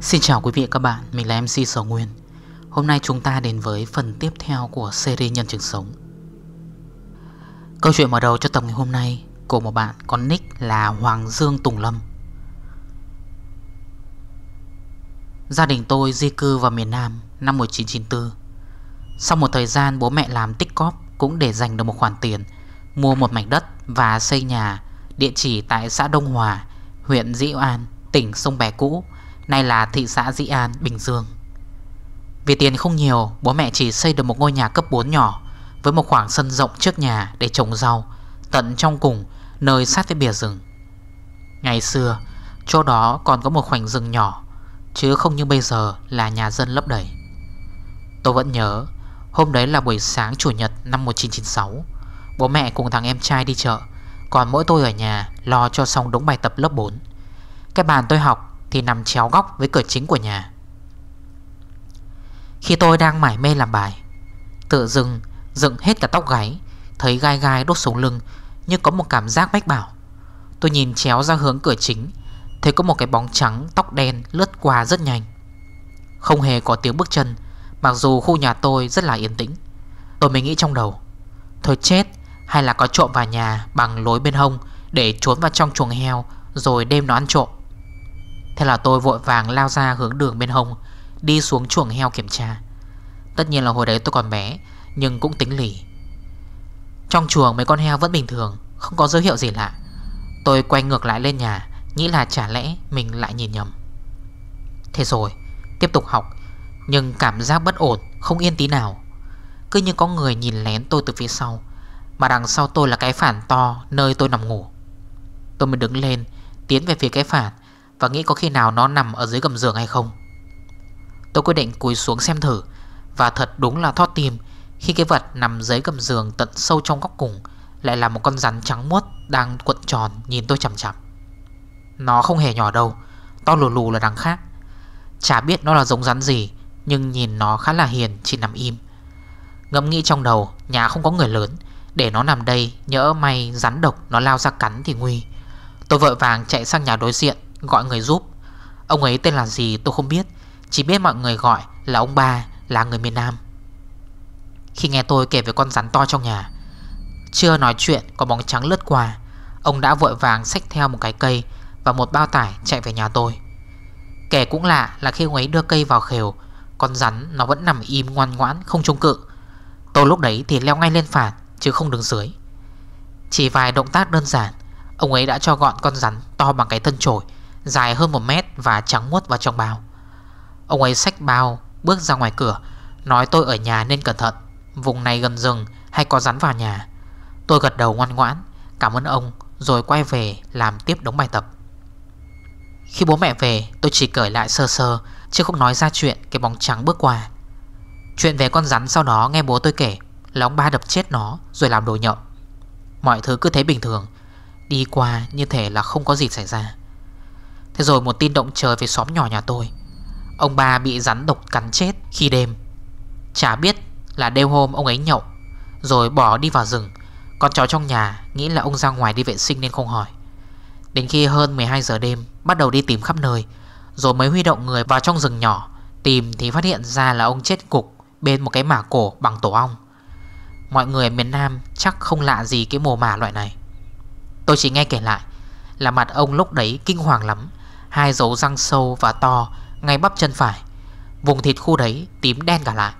Xin chào quý vị và các bạn, mình là MC Sở Nguyên Hôm nay chúng ta đến với phần tiếp theo của series Nhân chứng sống Câu chuyện mở đầu cho tập ngày hôm nay của một bạn có nick là Hoàng Dương Tùng Lâm Gia đình tôi di cư vào miền Nam năm 1994 Sau một thời gian bố mẹ làm tích cóp cũng để dành được một khoản tiền Mua một mảnh đất và xây nhà địa chỉ tại xã Đông Hòa, huyện Dĩ An, tỉnh Sông Bè Cũ Nay là thị xã Dĩ An, Bình Dương Vì tiền không nhiều Bố mẹ chỉ xây được một ngôi nhà cấp 4 nhỏ Với một khoảng sân rộng trước nhà Để trồng rau Tận trong cùng nơi sát với bìa rừng Ngày xưa Chỗ đó còn có một khoảnh rừng nhỏ Chứ không như bây giờ là nhà dân lấp đầy Tôi vẫn nhớ Hôm đấy là buổi sáng chủ nhật năm 1996 Bố mẹ cùng thằng em trai đi chợ Còn mỗi tôi ở nhà lo cho xong đống bài tập lớp 4 Cái bàn tôi học thì nằm chéo góc với cửa chính của nhà Khi tôi đang mải mê làm bài Tự dưng dựng hết cả tóc gáy Thấy gai gai đốt sống lưng Như có một cảm giác bách bảo Tôi nhìn chéo ra hướng cửa chính Thấy có một cái bóng trắng tóc đen lướt qua rất nhanh Không hề có tiếng bước chân Mặc dù khu nhà tôi rất là yên tĩnh Tôi mới nghĩ trong đầu Thôi chết hay là có trộm vào nhà bằng lối bên hông Để trốn vào trong chuồng heo Rồi đêm nó ăn trộm Thế là tôi vội vàng lao ra hướng đường bên hông Đi xuống chuồng heo kiểm tra Tất nhiên là hồi đấy tôi còn bé Nhưng cũng tính lỉ Trong chuồng mấy con heo vẫn bình thường Không có dấu hiệu gì lạ Tôi quay ngược lại lên nhà Nghĩ là chả lẽ mình lại nhìn nhầm Thế rồi Tiếp tục học Nhưng cảm giác bất ổn Không yên tí nào Cứ như có người nhìn lén tôi từ phía sau Mà đằng sau tôi là cái phản to Nơi tôi nằm ngủ Tôi mới đứng lên Tiến về phía cái phản và nghĩ có khi nào nó nằm ở dưới gầm giường hay không Tôi quyết định cúi xuống xem thử Và thật đúng là thoát tim Khi cái vật nằm dưới gầm giường tận sâu trong góc cùng Lại là một con rắn trắng muốt Đang cuộn tròn nhìn tôi chằm chằm Nó không hề nhỏ đâu To lù lù là đằng khác Chả biết nó là giống rắn gì Nhưng nhìn nó khá là hiền chỉ nằm im Ngẫm nghĩ trong đầu Nhà không có người lớn Để nó nằm đây Nhỡ may rắn độc nó lao ra cắn thì nguy Tôi vội vàng chạy sang nhà đối diện Gọi người giúp Ông ấy tên là gì tôi không biết Chỉ biết mọi người gọi là ông ba Là người miền Nam Khi nghe tôi kể về con rắn to trong nhà Chưa nói chuyện có bóng trắng lướt qua Ông đã vội vàng xách theo một cái cây Và một bao tải chạy về nhà tôi Kể cũng lạ là khi ông ấy đưa cây vào khều Con rắn nó vẫn nằm im ngoan ngoãn không trông cự Tôi lúc đấy thì leo ngay lên phản Chứ không đứng dưới Chỉ vài động tác đơn giản Ông ấy đã cho gọn con rắn to bằng cái thân trổi Dài hơn 1 mét và trắng muốt vào trong bao Ông ấy xách bao Bước ra ngoài cửa Nói tôi ở nhà nên cẩn thận Vùng này gần rừng hay có rắn vào nhà Tôi gật đầu ngoan ngoãn Cảm ơn ông Rồi quay về làm tiếp đống bài tập Khi bố mẹ về tôi chỉ cởi lại sơ sơ Chứ không nói ra chuyện cái bóng trắng bước qua Chuyện về con rắn sau đó nghe bố tôi kể Là ông ba đập chết nó Rồi làm đồ nhậu Mọi thứ cứ thế bình thường Đi qua như thể là không có gì xảy ra Thế rồi một tin động trời về xóm nhỏ nhà tôi Ông ba bị rắn độc cắn chết khi đêm Chả biết là đêm hôm ông ấy nhậu Rồi bỏ đi vào rừng Con chó trong nhà nghĩ là ông ra ngoài đi vệ sinh nên không hỏi Đến khi hơn 12 giờ đêm Bắt đầu đi tìm khắp nơi Rồi mới huy động người vào trong rừng nhỏ Tìm thì phát hiện ra là ông chết cục Bên một cái mả cổ bằng tổ ong Mọi người ở miền Nam chắc không lạ gì cái mồ mả loại này Tôi chỉ nghe kể lại Là mặt ông lúc đấy kinh hoàng lắm Hai dấu răng sâu và to Ngay bắp chân phải Vùng thịt khu đấy tím đen cả lại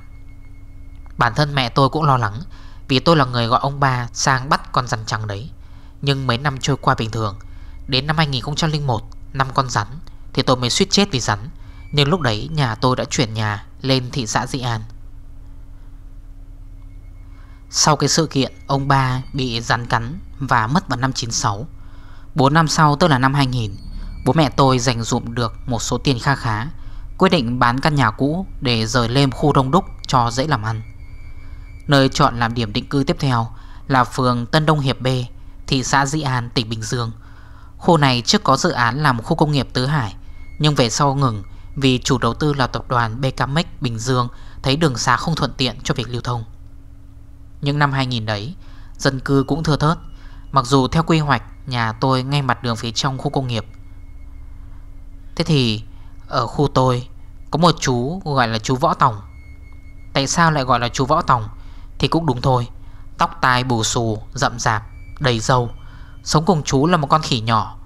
Bản thân mẹ tôi cũng lo lắng Vì tôi là người gọi ông ba sang bắt con rắn trắng đấy Nhưng mấy năm trôi qua bình thường Đến năm 2001 Năm con rắn Thì tôi mới suýt chết vì rắn Nhưng lúc đấy nhà tôi đã chuyển nhà Lên thị xã Dị An Sau cái sự kiện Ông ba bị rắn cắn Và mất vào năm 96 4 năm sau tức là năm 2000 Bố mẹ tôi dành dụm được một số tiền kha khá Quyết định bán căn nhà cũ Để rời lên khu đông đúc cho dễ làm ăn Nơi chọn làm điểm định cư tiếp theo Là phường Tân Đông Hiệp B Thị xã Dĩ An, tỉnh Bình Dương Khu này trước có dự án làm khu công nghiệp Tứ Hải Nhưng về sau ngừng Vì chủ đầu tư là tập đoàn BKMX Bình Dương Thấy đường xa không thuận tiện cho việc lưu thông Những năm 2000 đấy Dân cư cũng thừa thớt Mặc dù theo quy hoạch Nhà tôi ngay mặt đường phía trong khu công nghiệp Thế thì ở khu tôi Có một chú gọi là chú Võ Tòng Tại sao lại gọi là chú Võ Tòng Thì cũng đúng thôi Tóc tai bù xù, rậm rạp, đầy dâu Sống cùng chú là một con khỉ nhỏ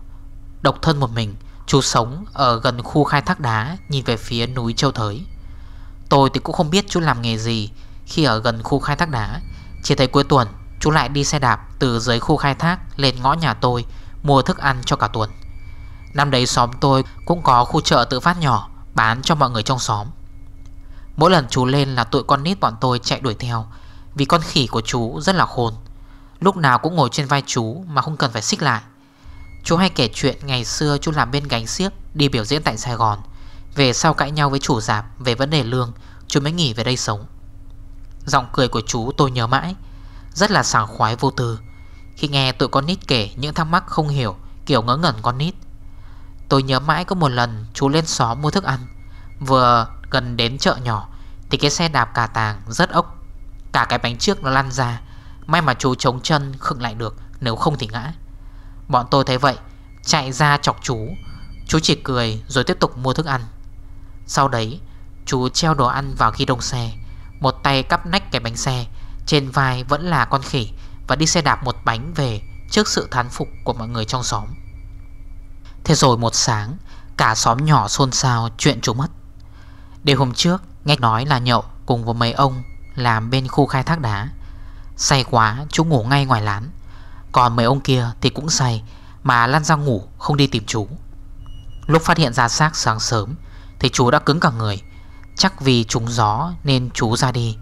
Độc thân một mình Chú sống ở gần khu khai thác đá Nhìn về phía núi châu thới Tôi thì cũng không biết chú làm nghề gì Khi ở gần khu khai thác đá Chỉ thấy cuối tuần chú lại đi xe đạp Từ dưới khu khai thác lên ngõ nhà tôi Mua thức ăn cho cả tuần Năm đấy xóm tôi cũng có khu chợ tự phát nhỏ Bán cho mọi người trong xóm Mỗi lần chú lên là tụi con nít bọn tôi chạy đuổi theo Vì con khỉ của chú rất là khôn Lúc nào cũng ngồi trên vai chú mà không cần phải xích lại Chú hay kể chuyện ngày xưa chú làm bên gánh xiếc Đi biểu diễn tại Sài Gòn Về sau cãi nhau với chủ giạp về vấn đề lương Chú mới nghỉ về đây sống Giọng cười của chú tôi nhớ mãi Rất là sảng khoái vô tư Khi nghe tụi con nít kể những thắc mắc không hiểu Kiểu ngỡ ngẩn con nít Tôi nhớ mãi có một lần chú lên xóm mua thức ăn Vừa gần đến chợ nhỏ Thì cái xe đạp cà tàng rất ốc Cả cái bánh trước nó lăn ra May mà chú chống chân khựng lại được Nếu không thì ngã Bọn tôi thấy vậy Chạy ra chọc chú Chú chỉ cười rồi tiếp tục mua thức ăn Sau đấy Chú treo đồ ăn vào khi đông xe Một tay cắp nách cái bánh xe Trên vai vẫn là con khỉ Và đi xe đạp một bánh về Trước sự thán phục của mọi người trong xóm Thế rồi một sáng Cả xóm nhỏ xôn xao chuyện chú mất Đêm hôm trước Nghe nói là nhậu cùng với mấy ông Làm bên khu khai thác đá Say quá chú ngủ ngay ngoài lán Còn mấy ông kia thì cũng say Mà lăn ra ngủ không đi tìm chú Lúc phát hiện ra xác sáng sớm Thì chú đã cứng cả người Chắc vì trúng gió nên chú ra đi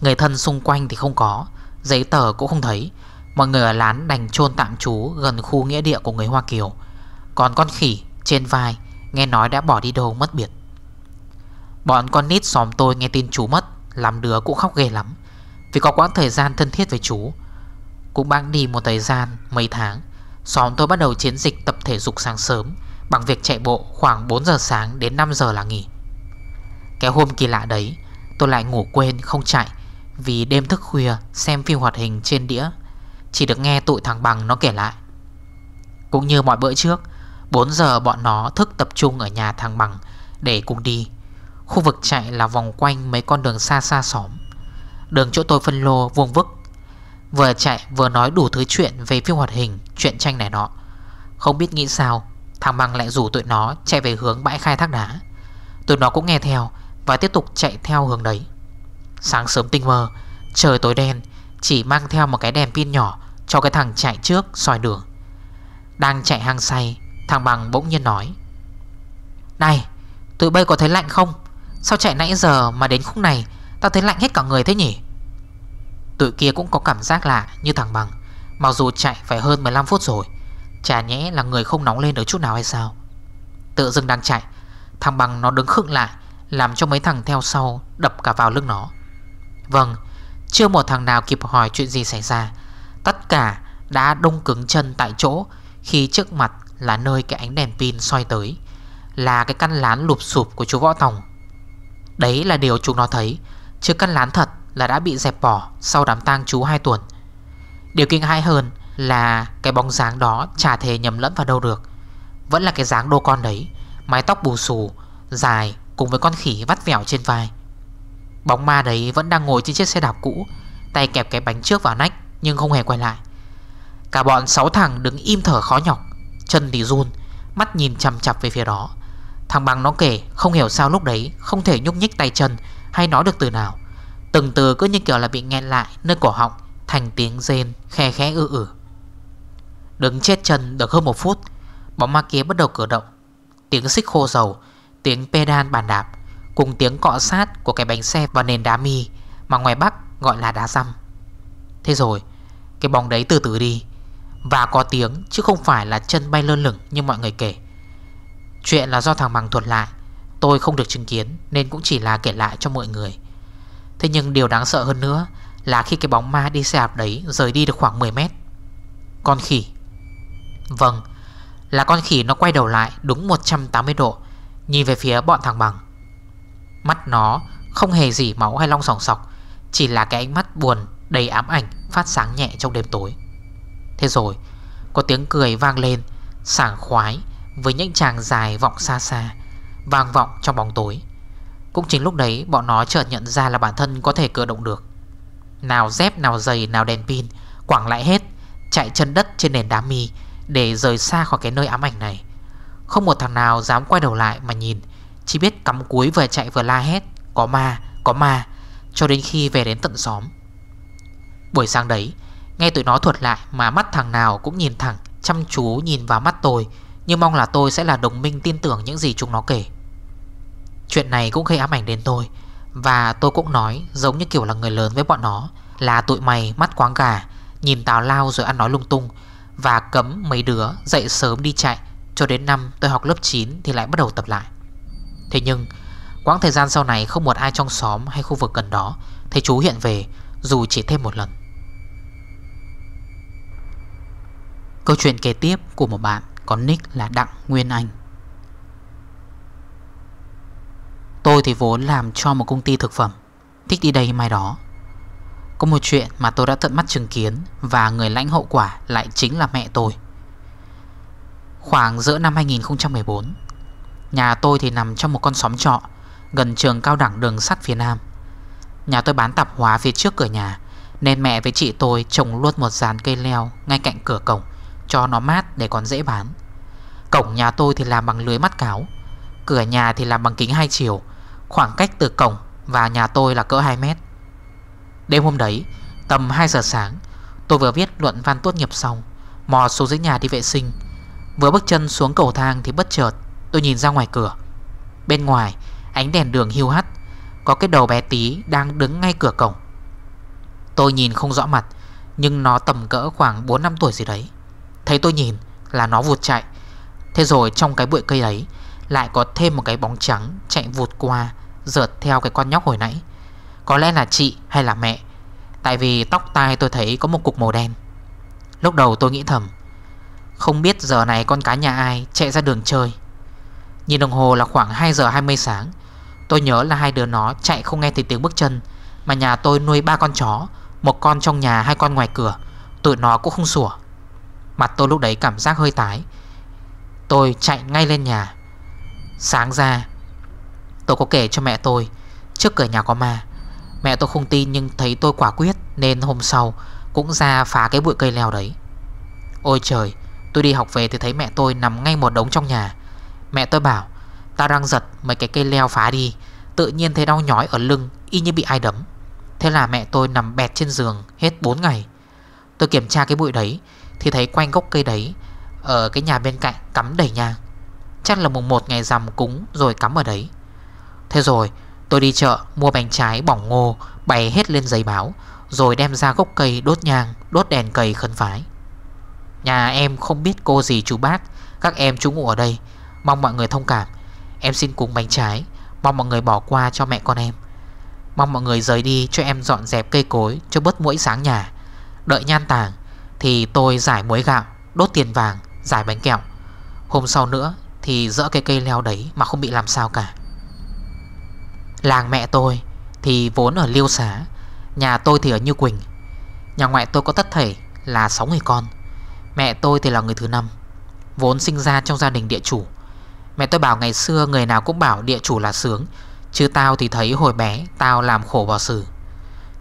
Người thân xung quanh thì không có Giấy tờ cũng không thấy Mọi người ở lán đành chôn tạm chú Gần khu nghĩa địa của người Hoa Kiều còn con khỉ trên vai Nghe nói đã bỏ đi đâu mất biệt Bọn con nít xóm tôi nghe tin chú mất Làm đứa cũng khóc ghê lắm Vì có quãng thời gian thân thiết với chú Cũng băng đi một thời gian Mấy tháng Xóm tôi bắt đầu chiến dịch tập thể dục sáng sớm Bằng việc chạy bộ khoảng 4 giờ sáng Đến 5 giờ là nghỉ Cái hôm kỳ lạ đấy Tôi lại ngủ quên không chạy Vì đêm thức khuya xem phim hoạt hình trên đĩa Chỉ được nghe tụi thằng bằng nó kể lại Cũng như mọi bữa trước 4 giờ bọn nó thức tập trung ở nhà thằng bằng Để cùng đi Khu vực chạy là vòng quanh mấy con đường xa xa xóm Đường chỗ tôi phân lô vuông vức Vừa chạy vừa nói đủ thứ chuyện về phim hoạt hình Chuyện tranh này nọ Không biết nghĩ sao Thằng bằng lại rủ tụi nó chạy về hướng bãi khai thác đá Tụi nó cũng nghe theo Và tiếp tục chạy theo hướng đấy Sáng sớm tinh mơ Trời tối đen Chỉ mang theo một cái đèn pin nhỏ Cho cái thằng chạy trước soi đường Đang chạy hang say Thằng bằng bỗng nhiên nói Này tụi bây có thấy lạnh không Sao chạy nãy giờ mà đến khúc này Tao thấy lạnh hết cả người thế nhỉ Tụi kia cũng có cảm giác lạ như thằng bằng Mặc dù chạy phải hơn 15 phút rồi Chả nhẽ là người không nóng lên được chút nào hay sao Tự dưng đang chạy Thằng bằng nó đứng khựng lại Làm cho mấy thằng theo sau đập cả vào lưng nó Vâng Chưa một thằng nào kịp hỏi chuyện gì xảy ra Tất cả đã đông cứng chân tại chỗ Khi trước mặt là nơi cái ánh đèn pin soi tới Là cái căn lán lụp sụp của chú Võ Tòng Đấy là điều chúng nó thấy Chứ căn lán thật là đã bị dẹp bỏ Sau đám tang chú 2 tuần Điều kinh hãi hơn là Cái bóng dáng đó chả thể nhầm lẫn vào đâu được Vẫn là cái dáng đô con đấy Mái tóc bù xù Dài cùng với con khỉ vắt vẻo trên vai Bóng ma đấy vẫn đang ngồi trên chiếc xe đạp cũ Tay kẹp cái bánh trước vào nách Nhưng không hề quay lại Cả bọn 6 thằng đứng im thở khó nhọc Chân thì run Mắt nhìn chằm chặp về phía đó Thằng bằng nó kể không hiểu sao lúc đấy Không thể nhúc nhích tay chân hay nói được từ nào Từng từ cứ như kiểu là bị nghẹn lại Nơi cổ họng thành tiếng rên Khe khẽ ư ử Đứng chết chân được hơn một phút Bóng ma kia bắt đầu cử động Tiếng xích khô dầu Tiếng pedal bàn đạp Cùng tiếng cọ sát của cái bánh xe vào nền đá mi Mà ngoài bắc gọi là đá răm Thế rồi Cái bóng đấy từ từ đi và có tiếng chứ không phải là chân bay lơ lửng như mọi người kể Chuyện là do thằng Bằng thuật lại Tôi không được chứng kiến nên cũng chỉ là kể lại cho mọi người Thế nhưng điều đáng sợ hơn nữa Là khi cái bóng ma đi xe đạp đấy rời đi được khoảng 10 mét Con khỉ Vâng Là con khỉ nó quay đầu lại đúng 180 độ Nhìn về phía bọn thằng Bằng Mắt nó không hề gì máu hay long sòng sọc Chỉ là cái ánh mắt buồn đầy ám ảnh phát sáng nhẹ trong đêm tối Thế rồi Có tiếng cười vang lên Sảng khoái với những chàng dài vọng xa xa Vang vọng trong bóng tối Cũng chính lúc đấy bọn nó chợt nhận ra là bản thân có thể cử động được Nào dép nào giày nào đèn pin Quảng lại hết Chạy chân đất trên nền đá mì Để rời xa khỏi cái nơi ám ảnh này Không một thằng nào dám quay đầu lại mà nhìn Chỉ biết cắm cuối vừa chạy vừa la hét Có ma, có ma Cho đến khi về đến tận xóm Buổi sáng đấy Nghe tụi nó thuật lại mà mắt thằng nào cũng nhìn thẳng Chăm chú nhìn vào mắt tôi Nhưng mong là tôi sẽ là đồng minh tin tưởng những gì chúng nó kể Chuyện này cũng gây ám ảnh đến tôi Và tôi cũng nói giống như kiểu là người lớn với bọn nó Là tụi mày mắt quáng gà Nhìn tào lao rồi ăn nói lung tung Và cấm mấy đứa dậy sớm đi chạy Cho đến năm tôi học lớp 9 thì lại bắt đầu tập lại Thế nhưng quãng thời gian sau này không một ai trong xóm hay khu vực gần đó Thấy chú hiện về dù chỉ thêm một lần Câu chuyện kế tiếp của một bạn có nick là Đặng Nguyên Anh Tôi thì vốn làm cho một công ty thực phẩm Thích đi đây mai đó Có một chuyện mà tôi đã tận mắt chứng kiến Và người lãnh hậu quả lại chính là mẹ tôi Khoảng giữa năm 2014 Nhà tôi thì nằm trong một con xóm trọ Gần trường cao đẳng đường sắt phía Nam Nhà tôi bán tạp hóa phía trước cửa nhà Nên mẹ với chị tôi trồng luôn một dàn cây leo Ngay cạnh cửa cổng cho nó mát để còn dễ bán Cổng nhà tôi thì làm bằng lưới mắt cáo Cửa nhà thì làm bằng kính hai chiều Khoảng cách từ cổng và nhà tôi là cỡ 2 mét Đêm hôm đấy Tầm 2 giờ sáng Tôi vừa viết luận văn tốt nghiệp xong Mò xuống dưới nhà đi vệ sinh Vừa bước chân xuống cầu thang thì bất chợt Tôi nhìn ra ngoài cửa Bên ngoài ánh đèn đường hưu hắt Có cái đầu bé tí đang đứng ngay cửa cổng Tôi nhìn không rõ mặt Nhưng nó tầm cỡ khoảng 4 năm tuổi gì đấy Thấy tôi nhìn là nó vụt chạy Thế rồi trong cái bụi cây ấy Lại có thêm một cái bóng trắng chạy vụt qua Rượt theo cái con nhóc hồi nãy Có lẽ là chị hay là mẹ Tại vì tóc tai tôi thấy có một cục màu đen Lúc đầu tôi nghĩ thầm Không biết giờ này con cá nhà ai chạy ra đường chơi Nhìn đồng hồ là khoảng 2 giờ 20 sáng Tôi nhớ là hai đứa nó chạy không nghe thấy tiếng bước chân Mà nhà tôi nuôi ba con chó Một con trong nhà hai con ngoài cửa Tụi nó cũng không sủa Mặt tôi lúc đấy cảm giác hơi tái Tôi chạy ngay lên nhà Sáng ra Tôi có kể cho mẹ tôi Trước cửa nhà có ma Mẹ tôi không tin nhưng thấy tôi quả quyết Nên hôm sau cũng ra phá cái bụi cây leo đấy Ôi trời Tôi đi học về thì thấy mẹ tôi nằm ngay một đống trong nhà Mẹ tôi bảo Ta đang giật mấy cái cây leo phá đi Tự nhiên thấy đau nhói ở lưng Y như bị ai đấm Thế là mẹ tôi nằm bẹt trên giường hết 4 ngày Tôi kiểm tra cái bụi đấy thì thấy quanh gốc cây đấy Ở cái nhà bên cạnh cắm đầy nhang Chắc là mùng 1 ngày rằm cúng rồi cắm ở đấy Thế rồi tôi đi chợ mua bánh trái bỏng ngô Bày hết lên giấy báo Rồi đem ra gốc cây đốt nhang Đốt đèn cây khấn phái Nhà em không biết cô gì chú bác Các em chú ngủ ở đây Mong mọi người thông cảm Em xin cúng bánh trái Mong mọi người bỏ qua cho mẹ con em Mong mọi người rời đi cho em dọn dẹp cây cối Cho bớt mũi sáng nhà Đợi nhan tàng thì tôi giải muối gạo Đốt tiền vàng Giải bánh kẹo Hôm sau nữa Thì dỡ cây cây leo đấy Mà không bị làm sao cả Làng mẹ tôi Thì vốn ở Liêu Xá Nhà tôi thì ở Như Quỳnh Nhà ngoại tôi có tất thể là 6 người con Mẹ tôi thì là người thứ năm Vốn sinh ra trong gia đình địa chủ Mẹ tôi bảo ngày xưa người nào cũng bảo địa chủ là sướng Chứ tao thì thấy hồi bé Tao làm khổ bò xử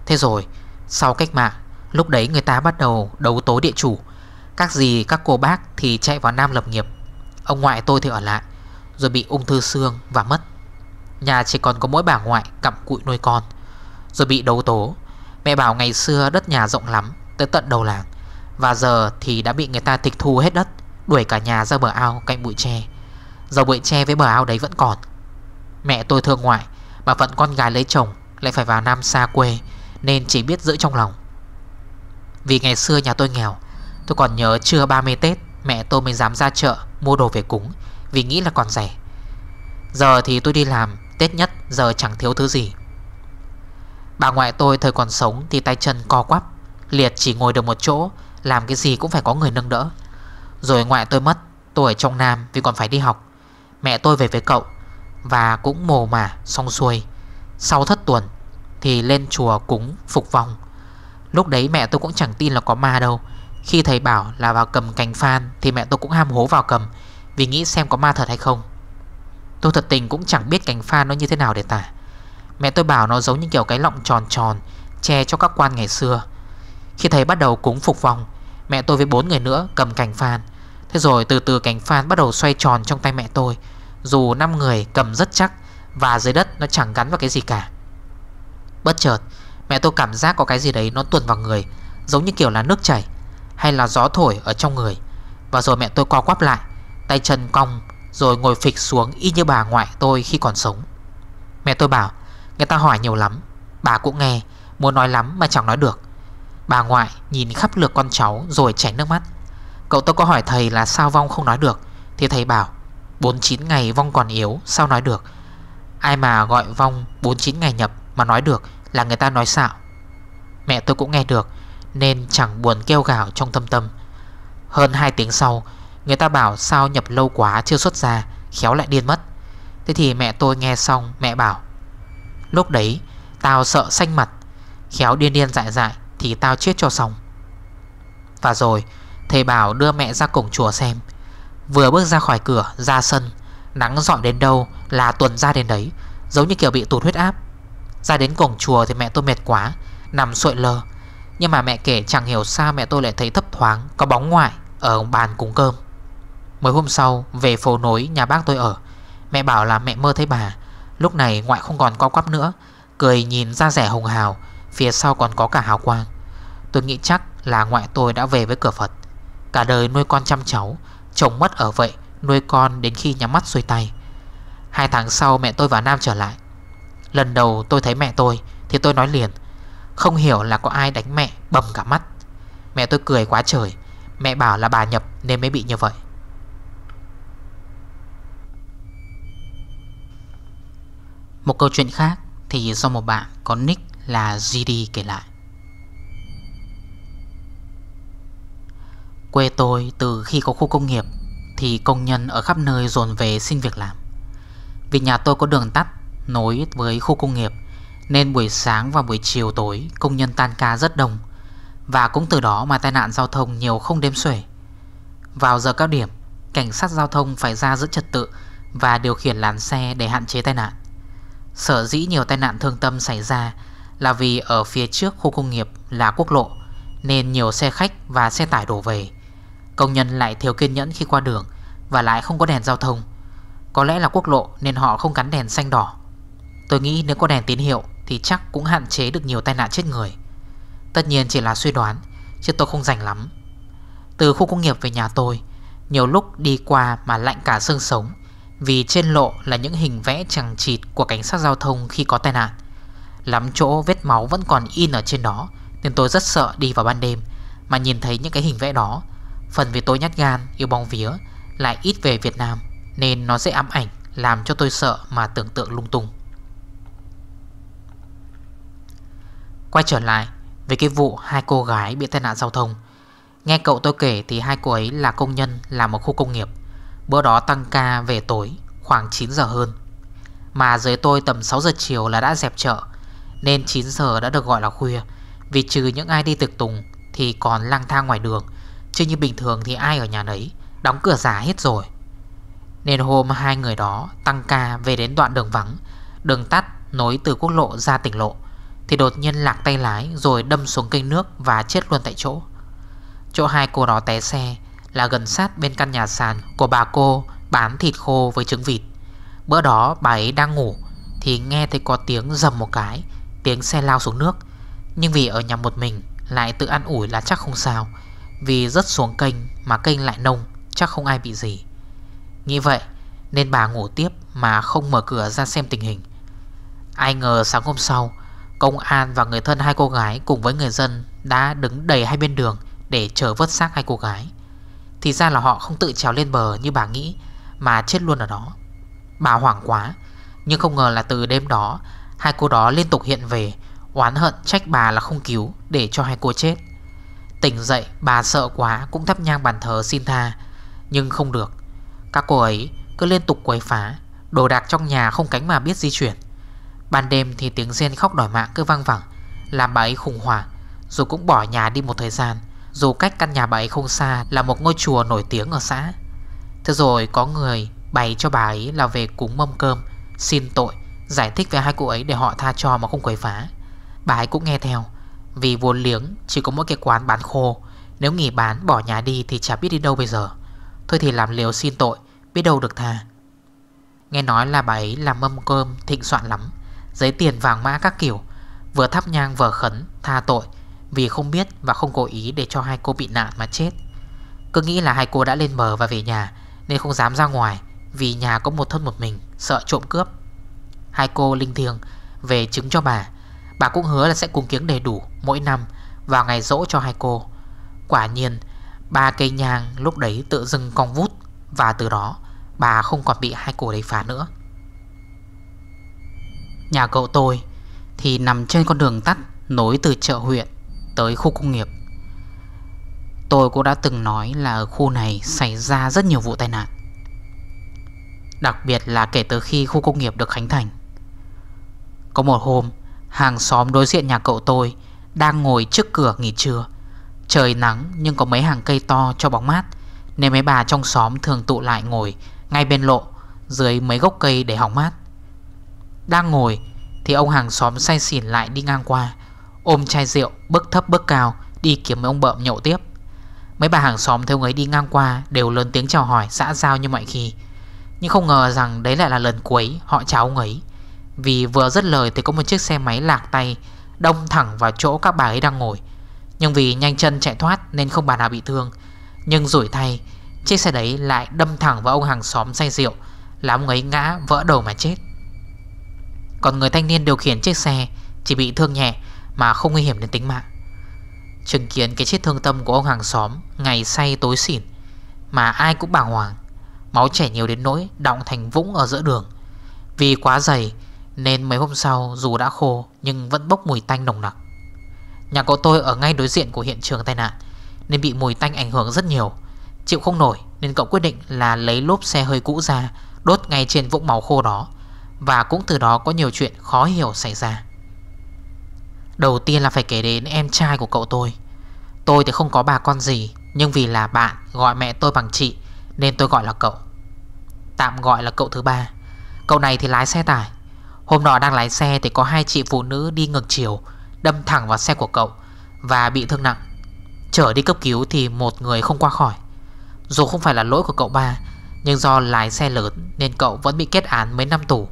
Thế rồi Sau cách mạng Lúc đấy người ta bắt đầu đấu tố địa chủ Các gì các cô bác thì chạy vào Nam lập nghiệp Ông ngoại tôi thì ở lại Rồi bị ung thư xương và mất Nhà chỉ còn có mỗi bà ngoại cặm cụi nuôi con Rồi bị đấu tố Mẹ bảo ngày xưa đất nhà rộng lắm Tới tận đầu làng Và giờ thì đã bị người ta tịch thu hết đất Đuổi cả nhà ra bờ ao cạnh bụi tre Dầu bụi tre với bờ ao đấy vẫn còn Mẹ tôi thương ngoại Mà vẫn con gái lấy chồng Lại phải vào Nam xa quê Nên chỉ biết giữ trong lòng vì ngày xưa nhà tôi nghèo Tôi còn nhớ trưa 30 Tết Mẹ tôi mới dám ra chợ mua đồ về cúng Vì nghĩ là còn rẻ Giờ thì tôi đi làm Tết nhất giờ chẳng thiếu thứ gì Bà ngoại tôi thời còn sống Thì tay chân co quắp Liệt chỉ ngồi được một chỗ Làm cái gì cũng phải có người nâng đỡ Rồi ngoại tôi mất Tôi ở trong Nam vì còn phải đi học Mẹ tôi về với cậu Và cũng mồ mà xong xuôi Sau thất tuần Thì lên chùa cúng phục vòng. Lúc đấy mẹ tôi cũng chẳng tin là có ma đâu Khi thầy bảo là vào cầm cành phan Thì mẹ tôi cũng ham hố vào cầm Vì nghĩ xem có ma thật hay không Tôi thật tình cũng chẳng biết cành phan nó như thế nào để tả Mẹ tôi bảo nó giống như kiểu cái lọng tròn tròn Che cho các quan ngày xưa Khi thầy bắt đầu cúng phục vòng Mẹ tôi với bốn người nữa cầm cành phan Thế rồi từ từ cành phan bắt đầu xoay tròn trong tay mẹ tôi Dù năm người cầm rất chắc Và dưới đất nó chẳng gắn vào cái gì cả Bất chợt Mẹ tôi cảm giác có cái gì đấy nó tuột vào người Giống như kiểu là nước chảy Hay là gió thổi ở trong người Và rồi mẹ tôi co quắp lại Tay chân cong Rồi ngồi phịch xuống y như bà ngoại tôi khi còn sống Mẹ tôi bảo Người ta hỏi nhiều lắm Bà cũng nghe Muốn nói lắm mà chẳng nói được Bà ngoại nhìn khắp lượt con cháu rồi chảy nước mắt Cậu tôi có hỏi thầy là sao vong không nói được Thì thầy bảo 49 ngày vong còn yếu sao nói được Ai mà gọi vong 49 ngày nhập mà nói được là người ta nói xạo Mẹ tôi cũng nghe được Nên chẳng buồn kêu gào trong thâm tâm Hơn 2 tiếng sau Người ta bảo sao nhập lâu quá chưa xuất ra Khéo lại điên mất Thế thì mẹ tôi nghe xong mẹ bảo Lúc đấy tao sợ xanh mặt Khéo điên điên dại dại Thì tao chết cho xong Và rồi thầy bảo đưa mẹ ra cổng chùa xem Vừa bước ra khỏi cửa Ra sân Nắng dọi đến đâu là tuần ra đến đấy Giống như kiểu bị tụt huyết áp ra đến cổng chùa thì mẹ tôi mệt quá Nằm sội lờ Nhưng mà mẹ kể chẳng hiểu sao mẹ tôi lại thấy thấp thoáng Có bóng ngoại ở bàn cúng cơm Mới hôm sau về phố nối nhà bác tôi ở Mẹ bảo là mẹ mơ thấy bà Lúc này ngoại không còn co quắp nữa Cười nhìn ra rẻ hồng hào Phía sau còn có cả hào quang Tôi nghĩ chắc là ngoại tôi đã về với cửa Phật Cả đời nuôi con chăm cháu Chồng mất ở vậy Nuôi con đến khi nhắm mắt xuôi tay Hai tháng sau mẹ tôi và Nam trở lại Lần đầu tôi thấy mẹ tôi Thì tôi nói liền Không hiểu là có ai đánh mẹ bầm cả mắt Mẹ tôi cười quá trời Mẹ bảo là bà nhập nên mới bị như vậy Một câu chuyện khác thì do một bạn có nick là GD kể lại Quê tôi từ khi có khu công nghiệp Thì công nhân ở khắp nơi dồn về xin việc làm Vì nhà tôi có đường tắt nối với khu công nghiệp Nên buổi sáng và buổi chiều tối công nhân tan ca rất đông Và cũng từ đó mà tai nạn giao thông nhiều không đếm xuể Vào giờ cao điểm, cảnh sát giao thông phải ra giữ trật tự Và điều khiển làn xe để hạn chế tai nạn Sở dĩ nhiều tai nạn thương tâm xảy ra Là vì ở phía trước khu công nghiệp là quốc lộ Nên nhiều xe khách và xe tải đổ về Công nhân lại thiếu kiên nhẫn khi qua đường Và lại không có đèn giao thông Có lẽ là quốc lộ nên họ không cắn đèn xanh đỏ Tôi nghĩ nếu có đèn tín hiệu Thì chắc cũng hạn chế được nhiều tai nạn chết người Tất nhiên chỉ là suy đoán Chứ tôi không rảnh lắm Từ khu công nghiệp về nhà tôi Nhiều lúc đi qua mà lạnh cả xương sống Vì trên lộ là những hình vẽ chẳng chịt Của cảnh sát giao thông khi có tai nạn Lắm chỗ vết máu vẫn còn in ở trên đó Nên tôi rất sợ đi vào ban đêm Mà nhìn thấy những cái hình vẽ đó Phần vì tôi nhát gan, yêu bóng vía Lại ít về Việt Nam Nên nó dễ ám ảnh Làm cho tôi sợ mà tưởng tượng lung tung Quay trở lại về cái vụ hai cô gái bị tai nạn giao thông Nghe cậu tôi kể thì hai cô ấy là công nhân làm ở khu công nghiệp Bữa đó tăng ca về tối khoảng 9 giờ hơn Mà dưới tôi tầm 6 giờ chiều là đã dẹp chợ Nên 9 giờ đã được gọi là khuya Vì trừ những ai đi tiệc tùng thì còn lang thang ngoài đường Chứ như bình thường thì ai ở nhà nấy Đóng cửa giả hết rồi Nên hôm hai người đó tăng ca về đến đoạn đường vắng Đường tắt nối từ quốc lộ ra tỉnh lộ thì đột nhiên lạc tay lái Rồi đâm xuống kênh nước và chết luôn tại chỗ Chỗ hai cô đó té xe Là gần sát bên căn nhà sàn Của bà cô bán thịt khô với trứng vịt Bữa đó bà ấy đang ngủ Thì nghe thấy có tiếng dầm một cái Tiếng xe lao xuống nước Nhưng vì ở nhà một mình Lại tự ăn ủi là chắc không sao Vì rất xuống kênh mà kênh lại nông Chắc không ai bị gì Nghĩ vậy nên bà ngủ tiếp Mà không mở cửa ra xem tình hình Ai ngờ sáng hôm sau Công an và người thân hai cô gái cùng với người dân đã đứng đầy hai bên đường để chờ vớt xác hai cô gái. Thì ra là họ không tự trèo lên bờ như bà nghĩ mà chết luôn ở đó. Bà hoảng quá, nhưng không ngờ là từ đêm đó hai cô đó liên tục hiện về oán hận trách bà là không cứu để cho hai cô chết. Tỉnh dậy bà sợ quá cũng thắp nhang bàn thờ xin tha nhưng không được. Các cô ấy cứ liên tục quấy phá, đồ đạc trong nhà không cánh mà biết di chuyển. Ban đêm thì tiếng rên khóc đòi mạng cứ vang vẳng Làm bà ấy khủng hoảng Dù cũng bỏ nhà đi một thời gian Dù cách căn nhà bà ấy không xa Là một ngôi chùa nổi tiếng ở xã Thế rồi có người bày cho bà ấy là về cúng mâm cơm Xin tội Giải thích về hai cụ ấy để họ tha cho mà không quấy phá Bà ấy cũng nghe theo Vì vốn liếng chỉ có mỗi cái quán bán khô Nếu nghỉ bán bỏ nhà đi thì chả biết đi đâu bây giờ Thôi thì làm liều xin tội Biết đâu được tha Nghe nói là bà ấy làm mâm cơm thịnh soạn lắm Giấy tiền vàng mã các kiểu Vừa thắp nhang vừa khấn tha tội Vì không biết và không cố ý để cho hai cô bị nạn mà chết Cứ nghĩ là hai cô đã lên bờ và về nhà Nên không dám ra ngoài Vì nhà có một thân một mình Sợ trộm cướp Hai cô linh thiêng về chứng cho bà Bà cũng hứa là sẽ cung kiếng đầy đủ Mỗi năm vào ngày rỗ cho hai cô Quả nhiên Ba cây nhang lúc đấy tự dưng cong vút Và từ đó bà không còn bị hai cô đấy phá nữa Nhà cậu tôi thì nằm trên con đường tắt nối từ chợ huyện tới khu công nghiệp. Tôi cũng đã từng nói là ở khu này xảy ra rất nhiều vụ tai nạn. Đặc biệt là kể từ khi khu công nghiệp được khánh thành. Có một hôm, hàng xóm đối diện nhà cậu tôi đang ngồi trước cửa nghỉ trưa. Trời nắng nhưng có mấy hàng cây to cho bóng mát nên mấy bà trong xóm thường tụ lại ngồi ngay bên lộ dưới mấy gốc cây để hóng mát. Đang ngồi Thì ông hàng xóm say xỉn lại đi ngang qua Ôm chai rượu bước thấp bước cao Đi kiếm mấy ông bợm nhậu tiếp Mấy bà hàng xóm theo người đi ngang qua Đều lớn tiếng chào hỏi xã giao như mọi khi Nhưng không ngờ rằng đấy lại là lần cuối Họ chào ông ấy Vì vừa rất lời thì có một chiếc xe máy lạc tay Đông thẳng vào chỗ các bà ấy đang ngồi Nhưng vì nhanh chân chạy thoát Nên không bà nào bị thương Nhưng rủi thay Chiếc xe đấy lại đâm thẳng vào ông hàng xóm say rượu Làm ông ấy ngã vỡ đầu mà chết còn người thanh niên điều khiển chiếc xe Chỉ bị thương nhẹ mà không nguy hiểm đến tính mạng Chứng kiến cái chết thương tâm của ông hàng xóm Ngày say tối xỉn Mà ai cũng bàng hoàng Máu chảy nhiều đến nỗi Đọng thành vũng ở giữa đường Vì quá dày Nên mấy hôm sau dù đã khô Nhưng vẫn bốc mùi tanh nồng nặc Nhà cậu tôi ở ngay đối diện của hiện trường tai nạn Nên bị mùi tanh ảnh hưởng rất nhiều Chịu không nổi Nên cậu quyết định là lấy lốp xe hơi cũ ra Đốt ngay trên vũng máu khô đó và cũng từ đó có nhiều chuyện khó hiểu xảy ra Đầu tiên là phải kể đến em trai của cậu tôi Tôi thì không có bà con gì Nhưng vì là bạn gọi mẹ tôi bằng chị Nên tôi gọi là cậu Tạm gọi là cậu thứ ba Cậu này thì lái xe tải Hôm nọ đang lái xe thì có hai chị phụ nữ đi ngược chiều Đâm thẳng vào xe của cậu Và bị thương nặng trở đi cấp cứu thì một người không qua khỏi Dù không phải là lỗi của cậu ba Nhưng do lái xe lớn Nên cậu vẫn bị kết án mấy năm tù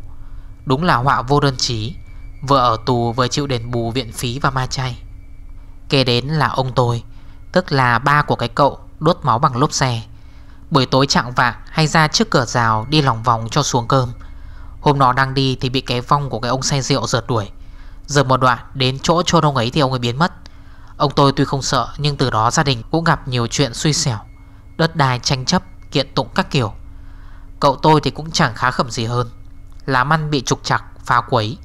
Đúng là họa vô đơn chí Vừa ở tù vừa chịu đền bù viện phí và ma chay Kể đến là ông tôi Tức là ba của cái cậu Đốt máu bằng lốp xe Buổi tối chạng vạng hay ra trước cửa rào Đi lòng vòng cho xuống cơm Hôm nọ đang đi thì bị cái vong của cái ông say rượu rượt đuổi Giờ một đoạn đến chỗ cho ông ấy thì ông ấy biến mất Ông tôi tuy không sợ nhưng từ đó gia đình cũng gặp nhiều chuyện suy xẻo Đất đai tranh chấp, kiện tụng các kiểu Cậu tôi thì cũng chẳng khá khẩm gì hơn làm ăn bị trục chặt phá quấy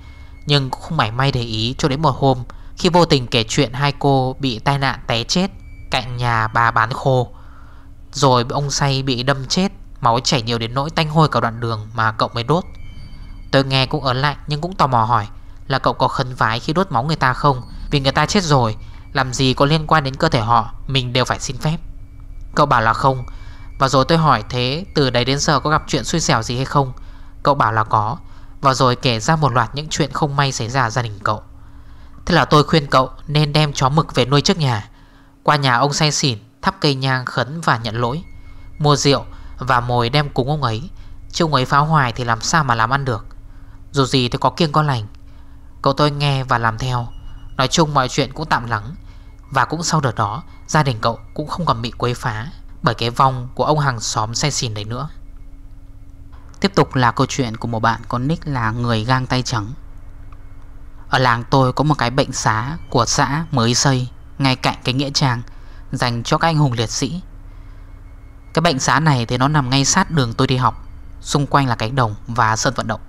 Nhưng cũng không mảy may để ý cho đến một hôm Khi vô tình kể chuyện hai cô bị tai nạn té chết Cạnh nhà bà bán khô Rồi ông say bị đâm chết Máu chảy nhiều đến nỗi tanh hôi cả đoạn đường mà cậu mới đốt Tôi nghe cũng ớn lạnh nhưng cũng tò mò hỏi Là cậu có khấn vái khi đốt máu người ta không Vì người ta chết rồi Làm gì có liên quan đến cơ thể họ Mình đều phải xin phép Cậu bảo là không Và rồi tôi hỏi thế từ đấy đến giờ có gặp chuyện xui xẻo gì hay không Cậu bảo là có Và rồi kể ra một loạt những chuyện không may xảy ra gia đình cậu Thế là tôi khuyên cậu nên đem chó mực về nuôi trước nhà Qua nhà ông say xỉn Thắp cây nhang khấn và nhận lỗi Mua rượu và mồi đem cúng ông ấy Chứ ông ấy phá hoài thì làm sao mà làm ăn được Dù gì tôi có kiêng có lành Cậu tôi nghe và làm theo Nói chung mọi chuyện cũng tạm lắng Và cũng sau đợt đó Gia đình cậu cũng không còn bị quấy phá Bởi cái vong của ông hàng xóm say xỉn đấy nữa Tiếp tục là câu chuyện của một bạn có nick là người gang tay trắng Ở làng tôi có một cái bệnh xá của xã mới xây Ngay cạnh cái nghĩa trang Dành cho các anh hùng liệt sĩ Cái bệnh xá này thì nó nằm ngay sát đường tôi đi học Xung quanh là cánh đồng và sân vận động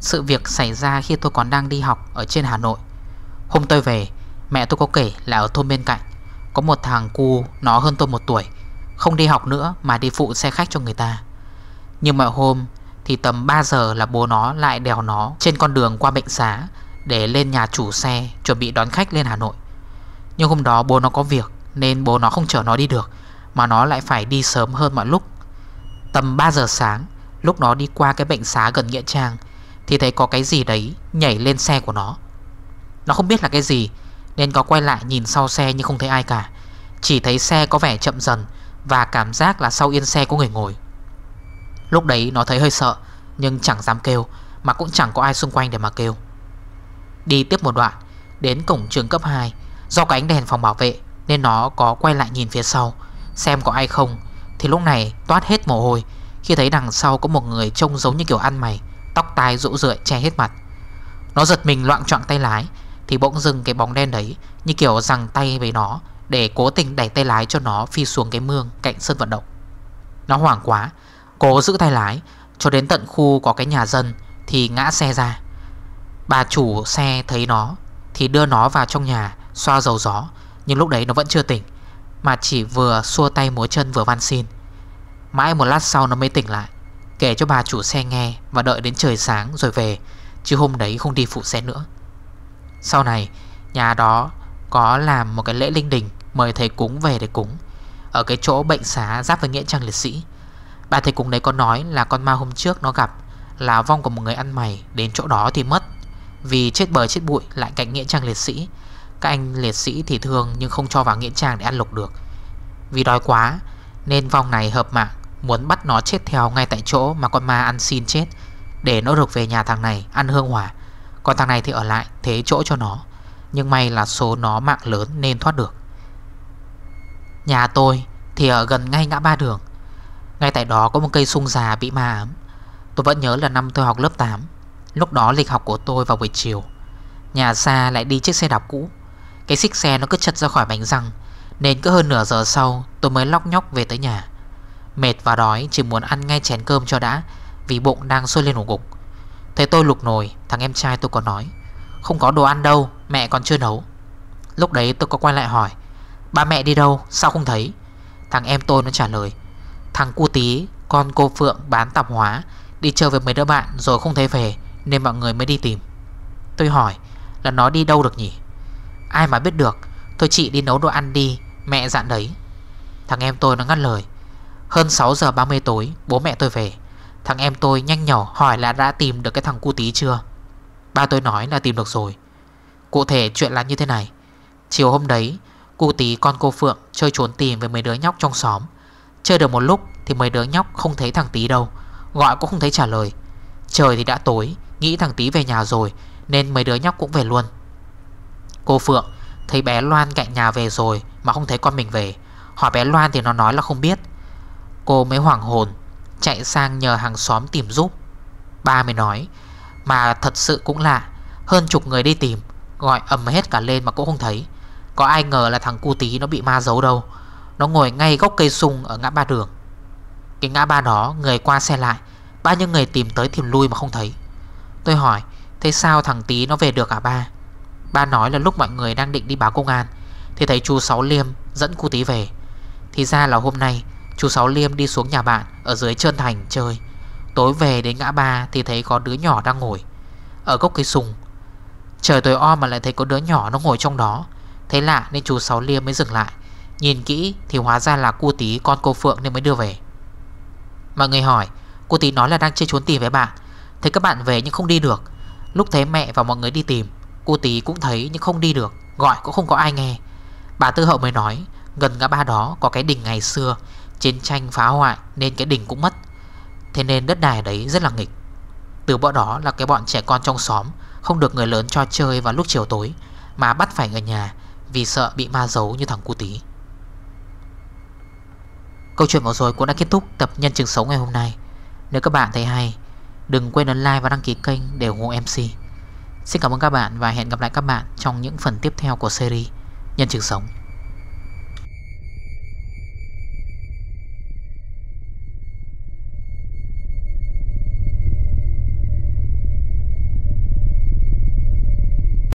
Sự việc xảy ra khi tôi còn đang đi học ở trên Hà Nội Hôm tôi về Mẹ tôi có kể là ở thôn bên cạnh Có một thằng cu nó hơn tôi một tuổi Không đi học nữa mà đi phụ xe khách cho người ta nhưng mà hôm thì tầm 3 giờ là bố nó lại đèo nó trên con đường qua bệnh xá để lên nhà chủ xe chuẩn bị đón khách lên Hà Nội. Nhưng hôm đó bố nó có việc nên bố nó không chở nó đi được mà nó lại phải đi sớm hơn mọi lúc. Tầm 3 giờ sáng, lúc nó đi qua cái bệnh xá gần Nghĩa Trang thì thấy có cái gì đấy nhảy lên xe của nó. Nó không biết là cái gì nên có quay lại nhìn sau xe nhưng không thấy ai cả. Chỉ thấy xe có vẻ chậm dần và cảm giác là sau yên xe có người ngồi. Lúc đấy nó thấy hơi sợ Nhưng chẳng dám kêu Mà cũng chẳng có ai xung quanh để mà kêu Đi tiếp một đoạn Đến cổng trường cấp 2 Do có ánh đèn phòng bảo vệ Nên nó có quay lại nhìn phía sau Xem có ai không Thì lúc này toát hết mồ hôi Khi thấy đằng sau có một người trông giống như kiểu ăn mày Tóc tai rũ rượi che hết mặt Nó giật mình loạn trọng tay lái Thì bỗng dừng cái bóng đen đấy Như kiểu rằng tay với nó Để cố tình đẩy tay lái cho nó phi xuống cái mương Cạnh sân vận động Nó hoảng quá Cố giữ tay lái Cho đến tận khu có cái nhà dân Thì ngã xe ra Bà chủ xe thấy nó Thì đưa nó vào trong nhà Xoa dầu gió Nhưng lúc đấy nó vẫn chưa tỉnh Mà chỉ vừa xua tay múa chân vừa van xin Mãi một lát sau nó mới tỉnh lại Kể cho bà chủ xe nghe Và đợi đến trời sáng rồi về Chứ hôm đấy không đi phụ xe nữa Sau này nhà đó Có làm một cái lễ linh đình Mời thầy cúng về để cúng Ở cái chỗ bệnh xá giáp với Nghĩa Trang Liệt Sĩ Bà thầy cùng đấy có nói là con ma hôm trước nó gặp Là vong của một người ăn mày Đến chỗ đó thì mất Vì chết bờ chết bụi lại cạnh nghĩa trang liệt sĩ Các anh liệt sĩ thì thường Nhưng không cho vào nghĩa trang để ăn lục được Vì đói quá Nên vong này hợp mạng Muốn bắt nó chết theo ngay tại chỗ mà con ma ăn xin chết Để nó được về nhà thằng này Ăn hương hỏa Còn thằng này thì ở lại thế chỗ cho nó Nhưng may là số nó mạng lớn nên thoát được Nhà tôi thì ở gần ngay ngã ba đường ngay tại đó có một cây sung già bị ma ám Tôi vẫn nhớ là năm tôi học lớp 8 Lúc đó lịch học của tôi vào buổi chiều Nhà xa lại đi chiếc xe đạp cũ Cái xích xe nó cứ chật ra khỏi bánh răng Nên cứ hơn nửa giờ sau Tôi mới lóc nhóc về tới nhà Mệt và đói chỉ muốn ăn ngay chén cơm cho đã Vì bụng đang sôi lên ủng ngục Thấy tôi lục nồi Thằng em trai tôi có nói Không có đồ ăn đâu Mẹ còn chưa nấu Lúc đấy tôi có quay lại hỏi Ba mẹ đi đâu Sao không thấy Thằng em tôi nó trả lời Thằng cu tí Con cô Phượng bán tạp hóa Đi chơi với mấy đứa bạn rồi không thấy về Nên mọi người mới đi tìm Tôi hỏi là nó đi đâu được nhỉ Ai mà biết được Tôi chị đi nấu đồ ăn đi Mẹ dặn đấy Thằng em tôi nó ngắt lời Hơn 6 giờ 30 tối bố mẹ tôi về Thằng em tôi nhanh nhỏ hỏi là đã tìm được cái thằng cu tí chưa Ba tôi nói là tìm được rồi Cụ thể chuyện là như thế này Chiều hôm đấy Cụ tí con cô Phượng chơi trốn tìm với mấy đứa nhóc trong xóm Chơi được một lúc thì mấy đứa nhóc không thấy thằng tí đâu Gọi cũng không thấy trả lời Trời thì đã tối Nghĩ thằng tí về nhà rồi Nên mấy đứa nhóc cũng về luôn Cô Phượng thấy bé Loan cạnh nhà về rồi Mà không thấy con mình về Hỏi bé Loan thì nó nói là không biết Cô mới hoảng hồn Chạy sang nhờ hàng xóm tìm giúp Ba mới nói Mà thật sự cũng lạ Hơn chục người đi tìm Gọi ầm hết cả lên mà cũng không thấy Có ai ngờ là thằng cu tí nó bị ma giấu đâu nó ngồi ngay gốc cây sung ở ngã ba đường Cái ngã ba đó người qua xe lại Bao nhiêu người tìm tới tìm lui mà không thấy Tôi hỏi Thế sao thằng tí nó về được à ba Ba nói là lúc mọi người đang định đi báo công an Thì thấy chú Sáu Liêm dẫn cô tí về Thì ra là hôm nay Chú Sáu Liêm đi xuống nhà bạn Ở dưới Trơn Thành chơi Tối về đến ngã ba thì thấy có đứa nhỏ đang ngồi Ở gốc cây sùng Trời tối o mà lại thấy có đứa nhỏ nó ngồi trong đó Thế lạ nên chú Sáu Liêm mới dừng lại Nhìn kỹ thì hóa ra là cô tí con cô Phượng nên mới đưa về Mọi người hỏi Cô tí nói là đang chơi trốn tìm với bạn Thấy các bạn về nhưng không đi được Lúc thấy mẹ và mọi người đi tìm Cô tí cũng thấy nhưng không đi được Gọi cũng không có ai nghe Bà Tư Hậu mới nói Gần ngã ba đó có cái đỉnh ngày xưa Chiến tranh phá hoại nên cái đỉnh cũng mất Thế nên đất đài đấy rất là nghịch Từ bữa đó là cái bọn trẻ con trong xóm Không được người lớn cho chơi vào lúc chiều tối Mà bắt phải ở nhà Vì sợ bị ma giấu như thằng cu tí Câu chuyện vừa rồi cũng đã kết thúc tập nhân chứng sống ngày hôm nay Nếu các bạn thấy hay Đừng quên ấn like và đăng ký kênh để ủng hộ MC Xin cảm ơn các bạn và hẹn gặp lại các bạn trong những phần tiếp theo của series Nhân chứng sống